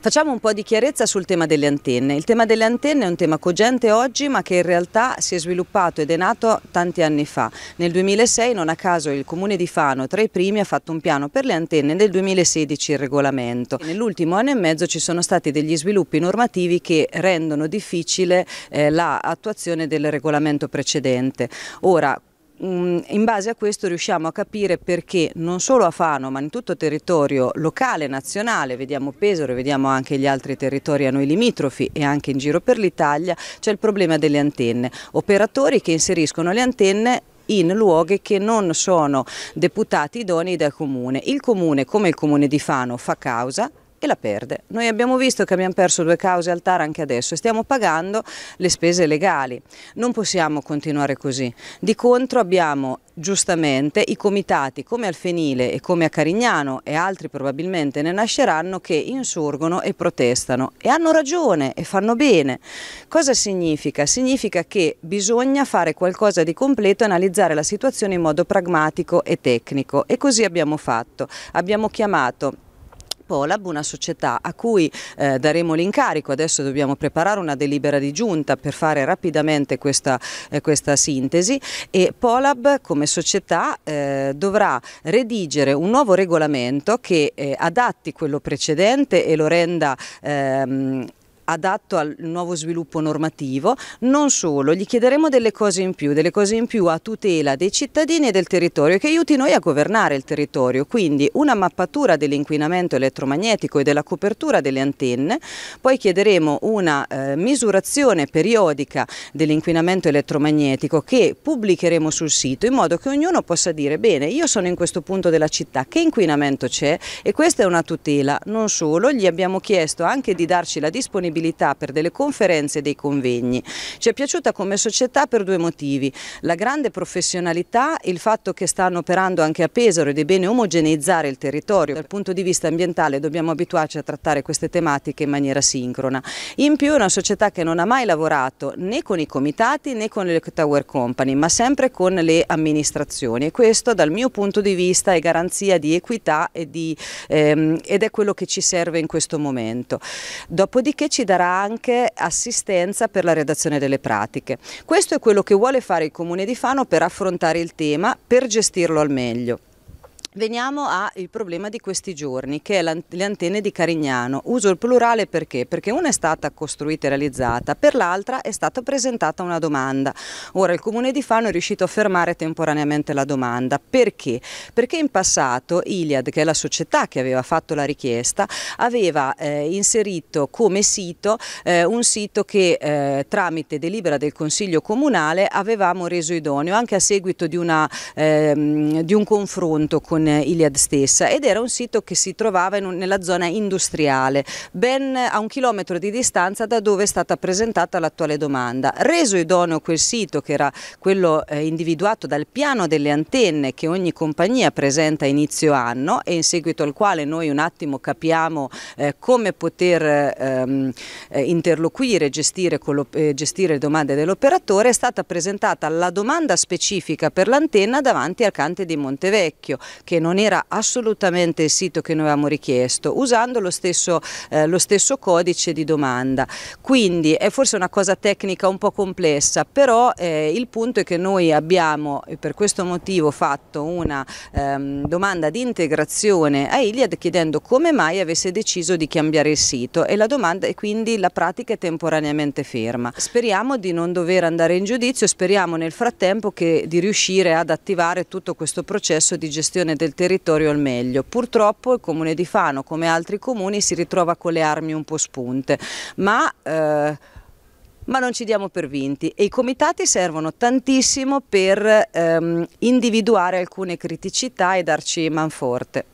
Facciamo un po' di chiarezza sul tema delle antenne. Il tema delle antenne è un tema cogente oggi ma che in realtà si è sviluppato ed è nato tanti anni fa. Nel 2006 non a caso il comune di Fano tra i primi ha fatto un piano per le antenne nel 2016 il regolamento. Nell'ultimo anno e mezzo ci sono stati degli sviluppi normativi che rendono difficile eh, l'attuazione la del regolamento precedente. Ora Mm, in base a questo riusciamo a capire perché non solo a Fano ma in tutto il territorio locale, nazionale, vediamo Pesaro, vediamo anche gli altri territori a noi limitrofi e anche in giro per l'Italia, c'è il problema delle antenne, operatori che inseriscono le antenne in luoghi che non sono deputati idonei dal comune. Il comune, come il comune di Fano, fa causa, e la perde. Noi abbiamo visto che abbiamo perso due cause al TAR anche adesso e stiamo pagando le spese legali. Non possiamo continuare così. Di contro abbiamo giustamente i comitati come Alfenile e come a Carignano e altri probabilmente ne nasceranno che insorgono e protestano e hanno ragione e fanno bene. Cosa significa? Significa che bisogna fare qualcosa di completo e analizzare la situazione in modo pragmatico e tecnico e così abbiamo fatto. Abbiamo chiamato Polab, una società a cui eh, daremo l'incarico, adesso dobbiamo preparare una delibera di giunta per fare rapidamente questa, eh, questa sintesi e Polab come società eh, dovrà redigere un nuovo regolamento che eh, adatti quello precedente e lo renda ehm, adatto al nuovo sviluppo normativo, non solo, gli chiederemo delle cose in più, delle cose in più a tutela dei cittadini e del territorio che aiuti noi a governare il territorio, quindi una mappatura dell'inquinamento elettromagnetico e della copertura delle antenne, poi chiederemo una eh, misurazione periodica dell'inquinamento elettromagnetico che pubblicheremo sul sito in modo che ognuno possa dire bene io sono in questo punto della città, che inquinamento c'è e questa è una tutela, non solo, gli abbiamo chiesto anche di darci la disponibilità disponibilità per delle conferenze e dei convegni. Ci è piaciuta come società per due motivi, la grande professionalità il fatto che stanno operando anche a Pesaro ed è bene omogeneizzare il territorio. Dal punto di vista ambientale dobbiamo abituarci a trattare queste tematiche in maniera sincrona. In più è una società che non ha mai lavorato né con i comitati né con le Tower Company, ma sempre con le amministrazioni e questo dal mio punto di vista è garanzia di equità di, ehm, ed è quello che ci serve in questo momento. Dopodiché ci darà anche assistenza per la redazione delle pratiche. Questo è quello che vuole fare il Comune di Fano per affrontare il tema, per gestirlo al meglio. Veniamo al problema di questi giorni, che è le antenne di Carignano. Uso il plurale perché? Perché una è stata costruita e realizzata, per l'altra è stata presentata una domanda. Ora il Comune di Fano è riuscito a fermare temporaneamente la domanda. Perché? Perché in passato Iliad, che è la società che aveva fatto la richiesta, aveva eh, inserito come sito eh, un sito che eh, tramite delibera del Consiglio Comunale avevamo reso idoneo, anche a seguito di, una, ehm, di un confronto con Iliad stessa ed era un sito che si trovava un, nella zona industriale, ben a un chilometro di distanza da dove è stata presentata l'attuale domanda. Reso idoneo quel sito che era quello eh, individuato dal piano delle antenne che ogni compagnia presenta a inizio anno e in seguito al quale noi un attimo capiamo eh, come poter ehm, eh, interloquire, gestire, eh, gestire le domande dell'operatore, è stata presentata la domanda specifica per l'antenna davanti al Cante di Montevecchio che che non era assolutamente il sito che noi avevamo richiesto, usando lo stesso, eh, lo stesso codice di domanda. Quindi è forse una cosa tecnica un po' complessa, però eh, il punto è che noi abbiamo per questo motivo fatto una ehm, domanda di integrazione a Iliad chiedendo come mai avesse deciso di cambiare il sito e la domanda è quindi la pratica è temporaneamente ferma. Speriamo di non dover andare in giudizio, speriamo nel frattempo che, di riuscire ad attivare tutto questo processo di gestione del territorio al meglio. Purtroppo il comune di Fano, come altri comuni, si ritrova con le armi un po' spunte, ma... Eh, ma non ci diamo per vinti e i comitati servono tantissimo per ehm, individuare alcune criticità e darci manforte.